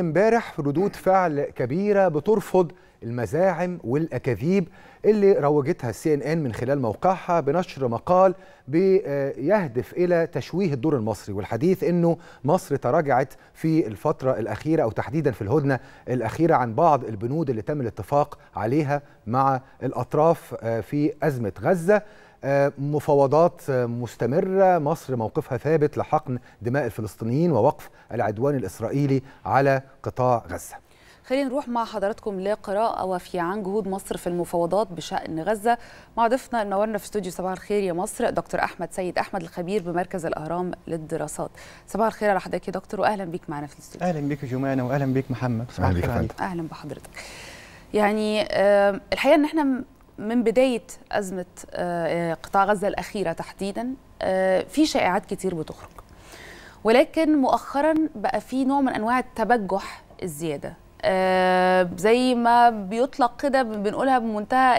امبارح ردود فعل كبيره بترفض المزاعم والاكاذيب اللي روجتها السي ان ان من خلال موقعها بنشر مقال بيهدف الى تشويه الدور المصري والحديث انه مصر تراجعت في الفتره الاخيره او تحديدا في الهدنه الاخيره عن بعض البنود اللي تم الاتفاق عليها مع الاطراف آه، في ازمه غزه مفاوضات مستمرة مصر موقفها ثابت لحقن دماء الفلسطينيين ووقف العدوان الإسرائيلي على قطاع غزة خلينا نروح مع حضراتكم لقراءة وفي عن جهود مصر في المفاوضات بشأن غزة مع ضيفنا نورنا في استوديو صباح الخير يا مصر دكتور أحمد سيد أحمد الخبير بمركز الأهرام للدراسات صباح الخير على حضرتك يا دكتور وأهلا بيك معنا في الاستوديو أهلا بك جمانة وأهلا بيك محمد صباح الخير أهلا بحضرتك يعني الحقيقة إن احنا من بداية أزمة آه، قطاع غزة الأخيرة تحديدا آه، في شائعات كتير بتخرج ولكن مؤخرا بقى في نوع من أنواع التبجح الزيادة آه، زي ما بيطلق كده بنقولها بمنتهى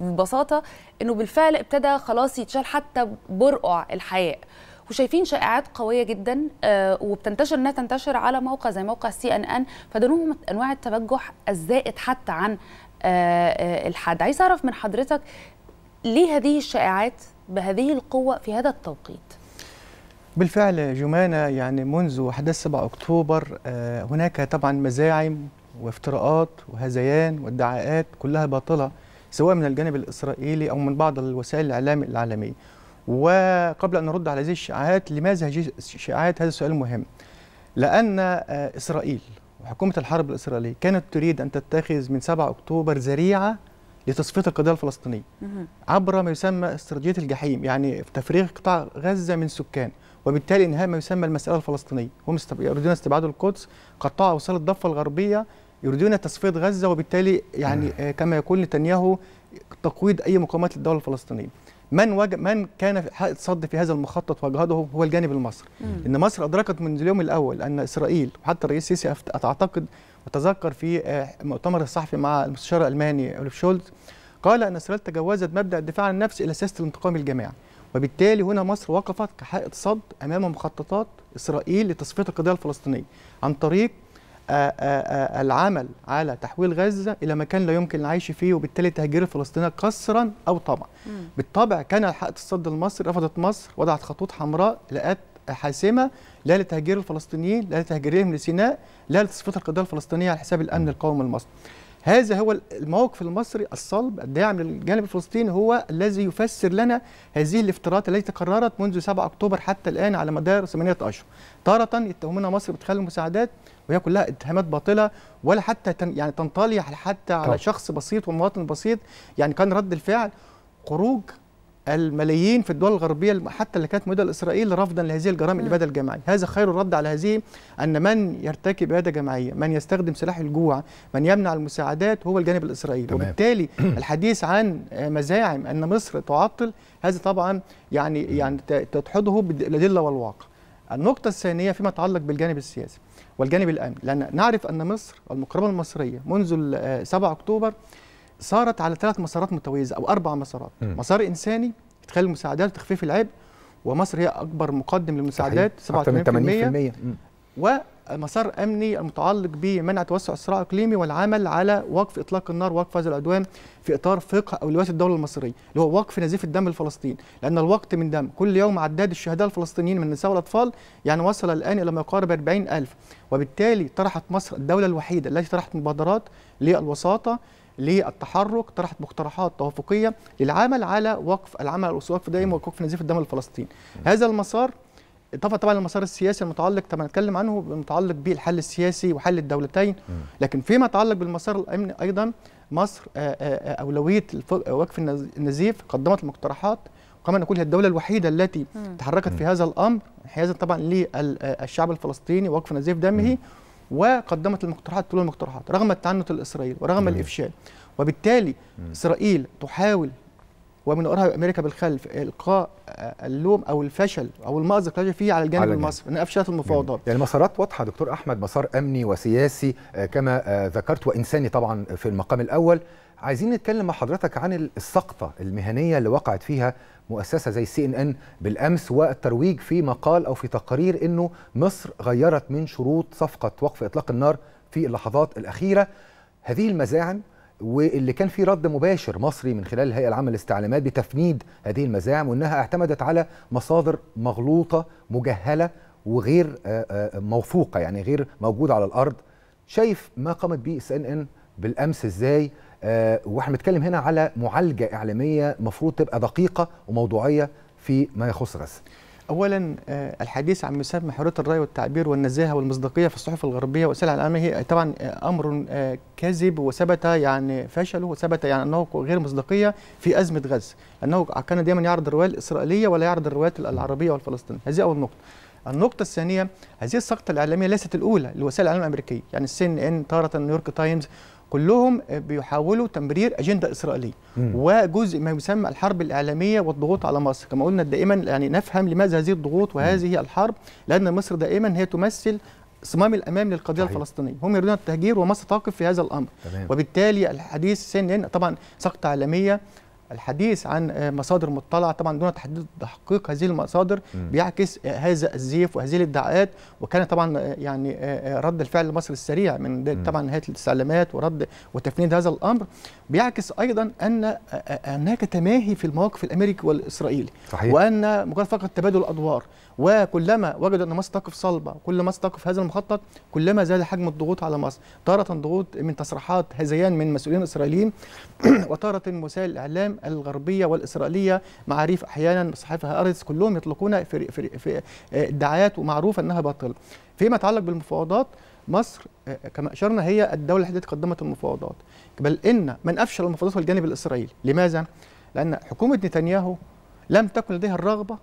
البساطة أنه بالفعل ابتدى خلاص يتشال حتى برقع الحياء وشايفين شائعات قويه جدا وبتنتشر انها تنتشر على موقع زي موقع سي ان ان فده نوع من انواع التبجح الزائد حتى عن آه، آه، الحد عايز اعرف من حضرتك ليه هذه الشائعات بهذه القوه في هذا التوقيت بالفعل جمانة يعني منذ حدث 7 أكتوبر آه، هناك طبعا مزاعم وافتراءات وهذيان وادعاءات كلها باطلة سواء من الجانب الإسرائيلي أو من بعض الوسائل الإعلام العالمية وقبل أن نرد على هذه الشائعات لماذا هذه الشائعات هذا سؤال مهم لأن إسرائيل وحكومة الحرب الإسرائيلية كانت تريد أن تتخذ من 7 أكتوبر ذريعة لتصفية القضية الفلسطينية عبر ما يسمى استراتيجية الجحيم يعني تفريغ قطاع غزة من سكان وبالتالي انهاء ما يسمى المسألة الفلسطينية هم يريدون استبعاد القدس قطاع وصل الضفة الغربية يريدون تصفية غزة وبالتالي يعني آه، كما يقول نتنياهو تقويض أي مقاومات للدولة الفلسطينية من وج... من كان حائط صد في هذا المخطط وجهده هو الجانب المصري ان مصر ادركت من اليوم الاول ان اسرائيل وحتى الرئيس السيسي اعتقد وتذكر في آه، مؤتمر الصحفي مع المستشار الالماني اولف شولز قال ان اسرائيل تجاوزت مبدا الدفاع عن النفس الى سياسه الانتقام الجماعي وبالتالي هنا مصر وقفت كحائط صد امام مخططات اسرائيل لتصفيه القضيه الفلسطينيه عن طريق آه، آه، آه، العمل على تحويل غزة إلى مكان لا يمكن العيش فيه وبالتالي تهجير الفلسطينيين قسرا أو طمعا بالطبع كان الحق الصد المصري رفضت مصر وضعت خطوط حمراء لقات حاسمة لا لتهجير الفلسطينيين لا لتهجيرهم لسيناء لا لتصفية القضية الفلسطينية على حساب الأمن القومي المصري هذا هو الموقف المصري الصلب الداعم للجانب الفلسطيني هو الذي يفسر لنا هذه الافتراءات التي تكررت منذ 7 أكتوبر حتى الآن على مدار ثمانية أشهر تارة يتهمنا مصر بتخلي المساعدات وهي كلها اتهامات باطله ولا حتى يعني تنطلي حتى على شخص بسيط ومواطن بسيط يعني كان رد الفعل خروج الملايين في الدول الغربيه حتى اللي كانت مدى لاسرائيل رفضا لهذه الجرائم نعم. الاباده الجماعيه، هذا خير الرد على هذه ان من يرتكب اباده جماعيه، من يستخدم سلاح الجوع، من يمنع المساعدات هو الجانب الاسرائيلي، وبالتالي الحديث عن مزاعم ان مصر تعطل هذا طبعا يعني يعني تدحضه بالادله والواقع. النقطة الثانية فيما يتعلق بالجانب السياسي والجانب الأمني لأن نعرف أن مصر المقربة المصرية منذ 7 آه، أكتوبر صارت على ثلاث مسارات متوازيه او اربع مسارات م. مسار انساني تخلي المساعدات وتخفيف العبء ومصر هي اكبر مقدم للمساعدات 87% ومسار امني المتعلق بمنع توسع الصراع الاقليمي والعمل على وقف اطلاق النار ووقف هذا العدوان في اطار فقه اولويات الدوله المصريه اللي هو وقف نزيف الدم الفلسطيني لان الوقت من دم كل يوم عداد الشهداء الفلسطينيين من النساء والاطفال يعني وصل الان الى ما يقارب 40000 وبالتالي طرحت مصر الدوله الوحيده التي طرحت مبادرات للوساطه للتحرك طرحت مقترحات توافقيه للعمل على وقف العمل وقف دائم ووقف نزيف الدم الفلسطيني هذا المسار طبعا المسار السياسي المتعلق طبعا نتكلم عنه المتعلق بالحل السياسي وحل الدولتين لكن فيما يتعلق بالمسار الامني ايضا مصر آه، آه، آه، اولويه وقف النزيف قدمت المقترحات كما نقول هي الدولة الوحيدة التي تحركت في هذا الأمر انحيازا طبعا للشعب الفلسطيني ووقف نزيف دمه وقدمت المقترحات طول المقترحات رغم التعنت الاسرائيلي ورغم الافشال وبالتالي اسرائيل تحاول ومن وراها امريكا بالخلف القاء آه، اللوم او الفشل او المازق اللي فيه على الجانب المصري ان افشلت المفاوضات يعني مسارات واضحه دكتور احمد مسار امني وسياسي آه، كما آه، ذكرت وانساني طبعا في المقام الاول عايزين نتكلم مع حضرتك عن السقطه المهنيه اللي وقعت فيها مؤسسه زي سي ان ان بالامس والترويج في مقال او في تقارير انه مصر غيرت من شروط صفقه وقف اطلاق النار في اللحظات الاخيره هذه المزاعم واللي كان في رد مباشر مصري من خلال الهيئه العامه للاستعلامات بتفنيد هذه المزاعم وانها اعتمدت على مصادر مغلوطه مجهله وغير آه، آه، موثوقه يعني غير موجوده على الارض شايف ما قامت به اس ان ان بالامس ازاي آه، واحنا بنتكلم هنا على معالجه اعلاميه مفروض تبقى دقيقه وموضوعيه في ما يخص غزه اولا آه، الحديث عن مسمى حريه الراي والتعبير والنزاهه والمصداقيه في الصحف الغربيه والوسائل الاعلاميه هي آه، طبعا آه، امر كذب وثبت يعني فشله وثبت يعني انه غير مصداقيه في ازمه غزه انه كان دائما يعرض الروايه الاسرائيليه ولا يعرض الروايات العربيه والفلسطينيه هذه اول نقطه النقطة الثانية هذه السقطة الإعلامية ليست الأولى للوسائل الإعلام الأمريكية يعني السي إن إن تارة نيويورك تايمز كلهم بيحاولوا تمرير اجنده اسرائيليه وجزء ما يسمى الحرب الاعلاميه والضغوط على مصر كما قلنا دائما يعني نفهم لماذا هذه الضغوط وهذه الحرب لان مصر دائما هي تمثل صمام الامام للقضيه صحيح. الفلسطينيه هم يريدون التهجير ومصر تقف في هذا الامر تمام. وبالتالي الحديث سن طبعا سقطه عالميه الحديث عن آه، مصادر مطلعه طبعا دون تحديد تحقيق هذه المصادر م. بيعكس آه، هذا الزيف وهذه الادعاءات وكان طبعا آه، يعني رد الفعل لمصر السريع من طبعا نهايه الاستعلامات ورد وتفنيد هذا الامر بيعكس ايضا ان هناك تماهي في المواقف الامريكي والاسرائيلي صحيح. وان مجرد فقط تبادل الادوار وكلما وجدوا ان مصر تقف صلبه كل مصر تقف هذا المخطط كلما زاد حجم الضغوط على مصر تاره ضغوط من تصريحات هذيان من مسؤولين اسرائيليين وتاره من وسائل الاعلام الغربيه والاسرائيليه معاريف احيانا صحيفه هارتس كلهم يطلقون في, في, في آه، ادعاعات ومعروفه انها باطله. فيما يتعلق بالمفاوضات مصر آه، آه، كما اشرنا هي الدوله التي قدمت المفاوضات بل ان من افشل المفاوضات هو الجانب الاسرائيلي، لماذا؟ لان حكومه نتنياهو لم تكن لديها الرغبه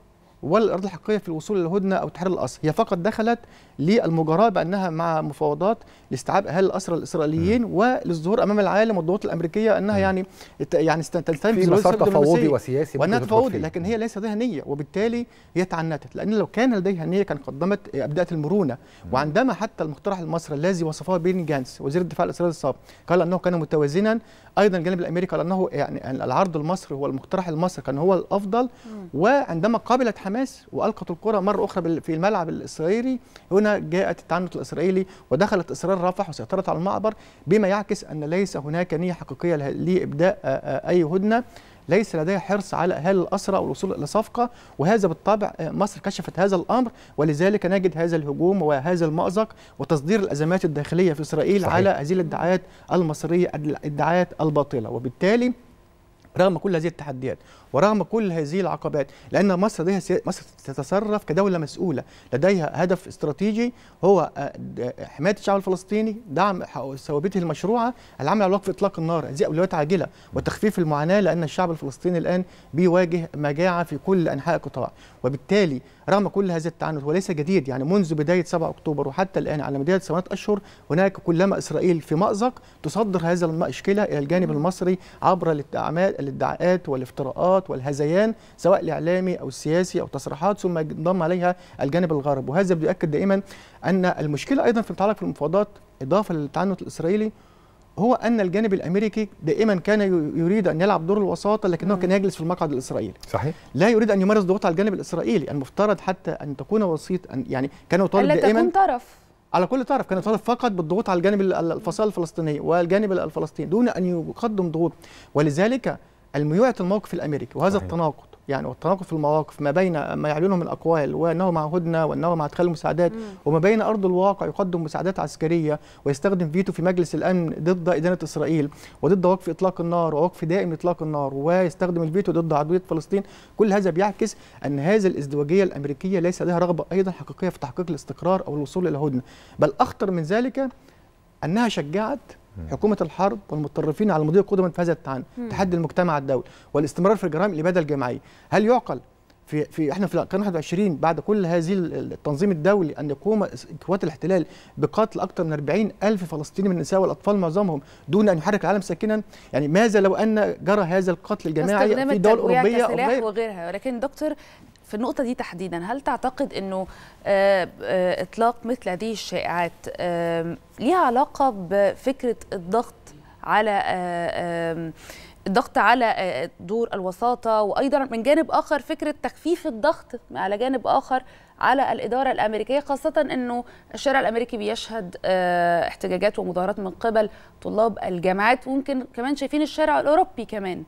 ولا الاراضي الحقيقيه في الوصول للهدنه او تحرير الاسر هي فقط دخلت للمجاراه بانها مع مفاوضات لاستيعاب اهالي الاسرى الاسرائيليين م. وللظهور امام العالم والضغوط الامريكيه انها م. يعني يعني تنتهي في مسار تفاوضي وسياسي وانها تفاوضي لكن هي ليس لديها نيه وبالتالي هي تعنتت لان لو كان لديها نيه كان قدمت ابدات المرونه م. وعندما حتى المقترح المصري الذي وصفه بين جانس وزير الدفاع الاسرائيلي السابق قال انه كان متوازنا ايضا الجانب الامريكي لانه يعني العرض المصري هو المقترح المصري كان هو الافضل وعندما قابلت حماس والقت الكره مره اخرى في الملعب الاسرائيلي هنا جاءت التعنت الاسرائيلي ودخلت اسرائيل رفح وسيطرت على المعبر بما يعكس ان ليس هناك نيه حقيقيه لابداء اي هدنه ليس لديها حرص على اهالي الاسرى والوصول الى صفقه وهذا بالطبع مصر كشفت هذا الامر ولذلك نجد هذا الهجوم وهذا المازق وتصدير الازمات الداخليه في اسرائيل صحيح. على هذه الادعاءات المصريه الادعاءات الباطله وبالتالي رغم كل هذه التحديات ورغم كل هذه العقبات لأن مصر لديها مصر تتصرف كدولة مسؤولة لديها هدف استراتيجي هو آه، حماية الشعب الفلسطيني دعم ثوابته المشروعة العمل على وقف إطلاق النار هذه أولويات عاجلة وتخفيف المعاناة لأن الشعب الفلسطيني الآن بيواجه مجاعة في كل أنحاء القطاع وبالتالي رغم كل هذا التعنت وليس جديد يعني منذ بداية 7 أكتوبر وحتى الآن على مدار سنوات أشهر هناك كلما إسرائيل في مأزق تصدر هذا المشكلة إلى الجانب المصري عبر الادعاءات والافتراءات الاحباط والهذيان سواء الإعلامي أو السياسي أو تصريحات ثم انضم عليها الجانب الغرب وهذا بيؤكد دائما أن المشكلة أيضا في المتعلق في المفاوضات إضافة للتعنت الإسرائيلي هو أن الجانب الأمريكي دائما كان يريد أن يلعب دور الوساطة لكنه كان يجلس في المقعد الإسرائيلي صحيح لا يريد أن يمارس ضغوط على الجانب الإسرائيلي المفترض حتى أن تكون وسيط أن يعني كان يطالب دائما تكون طرف على كل طرف كان يطالب فقط بالضغوط على الجانب الفصائل الفلسطينيه والجانب الفلسطيني دون ان يقدم ضغوط ولذلك الميوعة الموقف الأمريكي وهذا صحيح. التناقض يعني والتناقض في المواقف ما بين ما يعلنه من أقوال وأنه مع هدنة وأنه مع إدخال المساعدات مم. وما بين أرض الواقع يقدم مساعدات عسكرية ويستخدم فيتو في مجلس الأمن ضد إدانة إسرائيل وضد وقف إطلاق النار ووقف دائم لإطلاق النار ويستخدم الفيتو ضد عضوية فلسطين كل هذا بيعكس أن هذه الازدواجية الأمريكية ليس لها رغبة أيضا حقيقية في تحقيق الاستقرار أو الوصول إلى هدنة بل أخطر من ذلك أنها شجعت حكومه الحرب والمتطرفين على المضي قدما في هذا تحدي المجتمع الدولي والاستمرار في الجرائم الاباده الجماعيه هل يعقل في في احنا في القرن 21 بعد كل هذه التنظيم الدولي ان يقوم قوات الاحتلال بقتل اكثر من 40 الف فلسطيني من النساء والاطفال معظمهم دون ان يحرك العالم ساكنا يعني ماذا لو ان جرى هذا القتل الجماعي في دول اوروبيه او وغيرها ولكن دكتور في النقطة دي تحديدا هل تعتقد أنه آه، آه، إطلاق مثل هذه الشائعات ليها علاقة بفكرة الضغط على آه، الضغط على دور الوساطة وأيضا من جانب آخر فكرة تخفيف الضغط على جانب آخر على الإدارة الأمريكية خاصة أنه الشارع الأمريكي بيشهد احتجاجات ومظاهرات من قبل طلاب الجامعات وممكن كمان شايفين الشارع الأوروبي كمان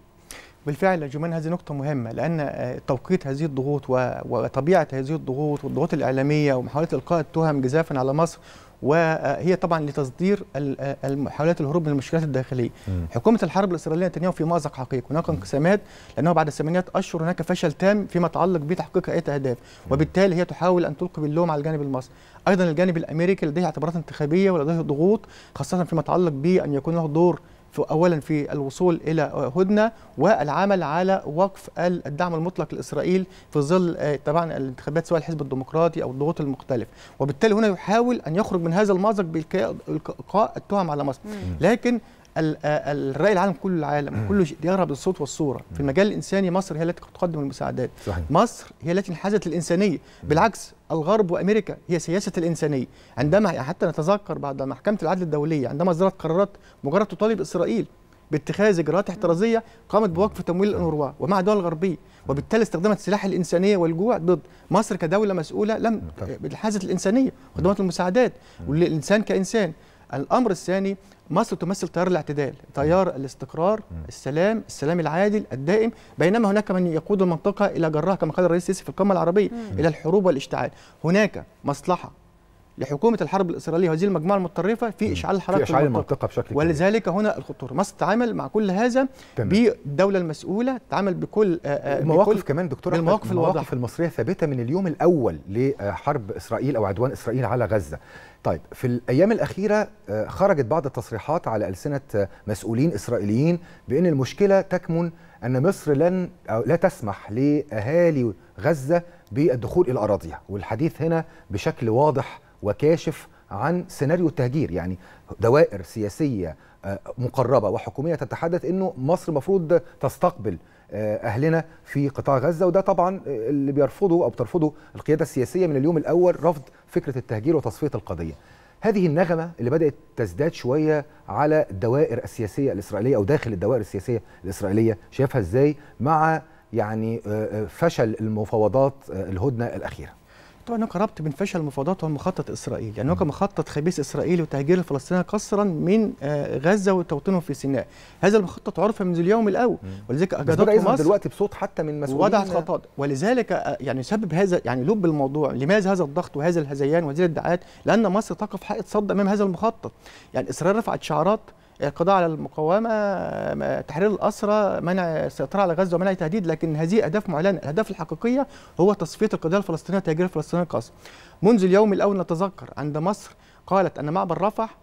بالفعل جمان هذه نقطة مهمة لأن آه، توقيت هذه الضغوط وطبيعة هذه الضغوط والضغوط الإعلامية ومحاولة إلقاء التهم جزافا على مصر وهي آه، طبعا لتصدير آه، محاولات الهروب من المشكلات الداخليه. م. حكومه الحرب الاسرائيليه نتنياهو في مازق حقيقي، هناك انقسامات لانه بعد ثمانيه اشهر هناك فشل تام فيما يتعلق بتحقيق اي اهداف، وبالتالي هي تحاول ان تلقي باللوم على الجانب المصري. ايضا الجانب الامريكي لديه اعتبارات انتخابيه ولديه ضغوط خاصه فيما يتعلق بان يكون له دور اولا في الوصول الى هدنه والعمل على وقف الدعم المطلق لاسرائيل في ظل آه، طبعا الانتخابات سواء الحزب الديمقراطي او الضغوط المختلف وبالتالي هنا يحاول ان يخرج من هذا المأزق بالقاء التهم على مصر لكن آه، الراي العالم كله العالم كله يرى للصوت والصوره في المجال الانساني مصر هي التي تقدم المساعدات صحيح. مصر هي التي انحازت للانسانيه بالعكس الغرب وامريكا هي سياسه الانسانيه عندما حتى نتذكر بعد محكمه العدل الدوليه عندما اصدرت قرارات مجرد تطالب اسرائيل باتخاذ اجراءات احترازيه قامت بوقف تمويل الانوروا ومع دول غربيه وبالتالي استخدمت سلاح الانسانيه والجوع ضد مصر كدوله مسؤوله لم انحازت الانسانيه وخدمات المساعدات والانسان كانسان الامر الثاني مصر تمثل تيار الاعتدال تيار الاستقرار السلام السلام العادل الدائم بينما هناك من يقود المنطقه الى جراها كما قال الرئيس السيسي في القمه العربيه الى الحروب والاشتعال هناك مصلحه لحكومه الحرب الاسرائيليه وهذه المجموعه المتطرفه في اشعال الحرب في اشعال المنطقه بشكل كبير ولذلك هنا مصر تتعامل مع كل هذا تمام. بالدوله المسؤوله تتعامل بكل المواقف آه، آه، بكل كمان دكتور المواقف المواقف المصريه ثابته من اليوم الاول لحرب اسرائيل او عدوان اسرائيل على غزه طيب في الايام الاخيره آه، خرجت بعض التصريحات على السنه مسؤولين اسرائيليين بان المشكله تكمن ان مصر لن أو لا تسمح لاهالي غزه بالدخول الى اراضيها والحديث هنا بشكل واضح وكاشف عن سيناريو التهجير يعني دوائر سياسية آه، مقربة وحكومية تتحدث أنه مصر مفروض تستقبل آه، أهلنا في قطاع غزة وده طبعا اللي بيرفضه أو بترفضه القيادة السياسية من اليوم الأول رفض فكرة التهجير وتصفية القضية هذه النغمة اللي بدأت تزداد شوية على الدوائر السياسية الإسرائيلية أو داخل الدوائر السياسية الإسرائيلية شايفها إزاي مع يعني آه، فشل المفاوضات الهدنة الأخيرة طبعا انا قربت من فشل المفاوضات والمخطط الاسرائيلي يعني هو مخطط خبيث اسرائيلي وتهجير الفلسطينيين قسرا من آه، غزه وتوطينهم في سيناء هذا المخطط عرف منذ اليوم الاول ولذلك اجادته مصر دلوقتي بصوت حتى من مسؤولين وضعت خطوات ولذلك آه، يعني سبب هذا يعني لب الموضوع لماذا هذا الضغط وهذا الهذيان وهذه الادعاءات لان مصر تقف حائط صد امام هذا المخطط يعني اسرائيل رفعت شعارات القضاء على المقاومه تحرير الاسرى منع السيطره على غزه ومنع التهديد لكن هذه اهداف معلنه الاهداف الحقيقيه هو تصفيه القضيه الفلسطينيه وتهجير الفلسطينيين القاسي منذ اليوم الاول نتذكر عند مصر قالت ان معبر رفح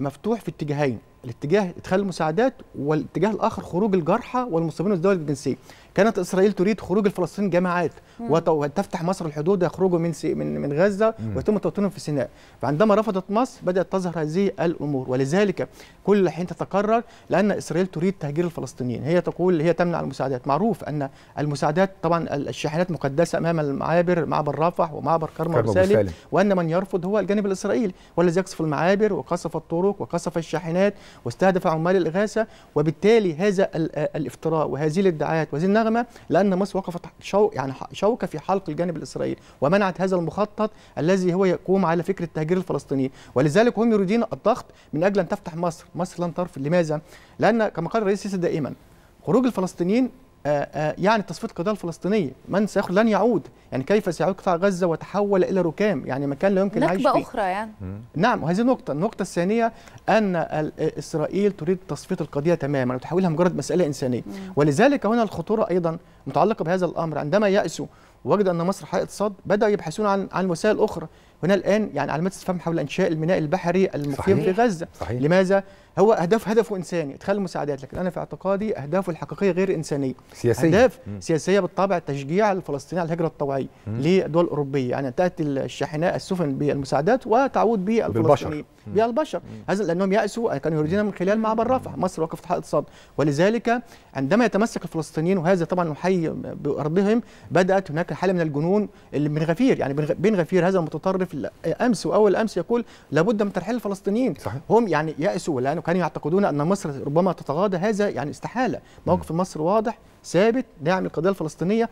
مفتوح في اتجاهين الاتجاه ادخال المساعدات والاتجاه الاخر خروج الجرحى والمصابين والزوجات الجنسيه كانت اسرائيل تريد خروج الفلسطينيين جماعات وتفتح مصر الحدود يخرجوا من من من غزه ويتم توطينهم في سيناء فعندما رفضت مصر بدات تظهر هذه الامور ولذلك كل حين تتكرر لان اسرائيل تريد تهجير الفلسطينيين هي تقول هي تمنع المساعدات معروف ان المساعدات طبعا الشاحنات مقدسه امام المعابر معبر رفح ومعبر كرم ابو وان من يرفض هو الجانب الاسرائيلي والذي يقصف المعابر وقصف الطرق وقصف الشاحنات واستهدف عمال الإغاثة وبالتالي هذا آه، الافتراء وهذه الادعاءات وهذه النغمة لأن مصر وقفت شو يعني شوكة في حلق الجانب الإسرائيلي ومنعت هذا المخطط الذي هو يقوم على فكرة التهجير الفلسطيني ولذلك هم يريدون الضغط من أجل أن تفتح مصر مصر لن ترفض لماذا؟ لأن كما قال الرئيس السيسي دائما خروج الفلسطينيين آه، آه، يعني تصفيه القضيه الفلسطينيه من سيخرج لن يعود يعني كيف سيعود قطاع غزه وتحول الى ركام يعني مكان لا يمكن العيش فيه نكبه اخرى يعني نعم وهذه نقطه النقطه الثانيه ان آه، اسرائيل تريد تصفيه القضيه تماما وتحولها مجرد مساله انسانيه مم. ولذلك هنا الخطوره ايضا متعلقه بهذا الامر عندما يأسوا وجد ان مصر حائط صد بداوا يبحثون عن عن وسائل اخرى هنا الان يعني علامات استفهام حول انشاء الميناء البحري المقيم صحيح. في غزه صحيح. لماذا هو اهداف هدفه انساني ادخال المساعدات لكن انا في اعتقادي اهدافه الحقيقيه غير انسانيه سياسيه اهداف م. سياسيه بالطبع تشجيع الفلسطينيين على الهجره الطوعيه للدول الاوروبيه يعني تاتي الشاحناء السفن بالمساعدات وتعود بالفلسطينيين بالبشر هذا لانهم ياسوا يعني كانوا يريدون من خلال معبر رفح مصر وقفت حائط صد ولذلك عندما يتمسك الفلسطينيين وهذا طبعا نحيي بارضهم بدات هناك حاله من الجنون اللي من غفير يعني بن غفير هذا المتطرف امس واول امس يقول لابد من ترحيل الفلسطينيين صحيح. هم يعني ياسوا لانه كانوا يعتقدون أن مصر ربما تتغاضى هذا يعني استحالة موقف مصر واضح ثابت داعم للقضية الفلسطينية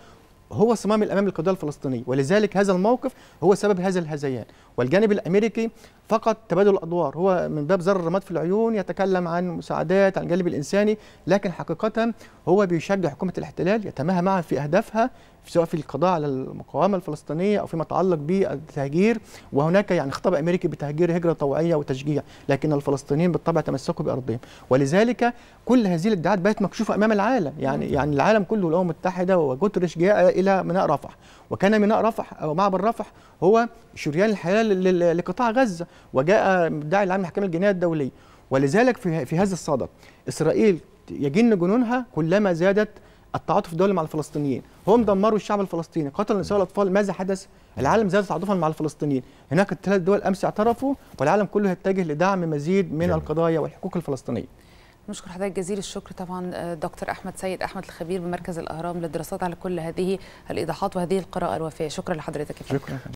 هو الصمام الامامي للقضيه الفلسطينيه ولذلك هذا الموقف هو سبب هذا الهذيان والجانب الامريكي فقط تبادل الادوار هو من باب زر الرماد في العيون يتكلم عن مساعدات عن الجانب الانساني لكن حقيقه هو بيشجع حكومه الاحتلال يتماهى معها في اهدافها سواء في القضاء على المقاومه الفلسطينيه او فيما يتعلق بالتهجير وهناك يعني خطاب امريكي بتهجير هجره طوعيه وتشجيع لكن الفلسطينيين بالطبع تمسكوا بارضهم ولذلك كل هذه الادعاءات بقت مكشوفه امام العالم يعني يعني العالم كله الامم المتحده وجوترش جاء الى ميناء رفح وكان ميناء رفح أو معبر رفح هو شريان الحياة لقطاع غزة وجاء الداعي العام للحكام الجنائية الدولية ولذلك في, في هذا الصدد إسرائيل يجن جنونها كلما زادت التعاطف الدولي مع الفلسطينيين هم دمروا الشعب الفلسطيني قتلوا النساء والاطفال ماذا حدث العالم زاد تعاطفا مع الفلسطينيين هناك الثلاث دول امس اعترفوا والعالم كله يتجه لدعم مزيد من القضايا والحقوق الفلسطينيه نشكر حضرتك جزيل الشكر طبعا آه، دكتور احمد سيد احمد الخبير بمركز الاهرام للدراسات على كل هذه الايضاحات وهذه القراءه الوفيه شكرا لحضرتك شكرا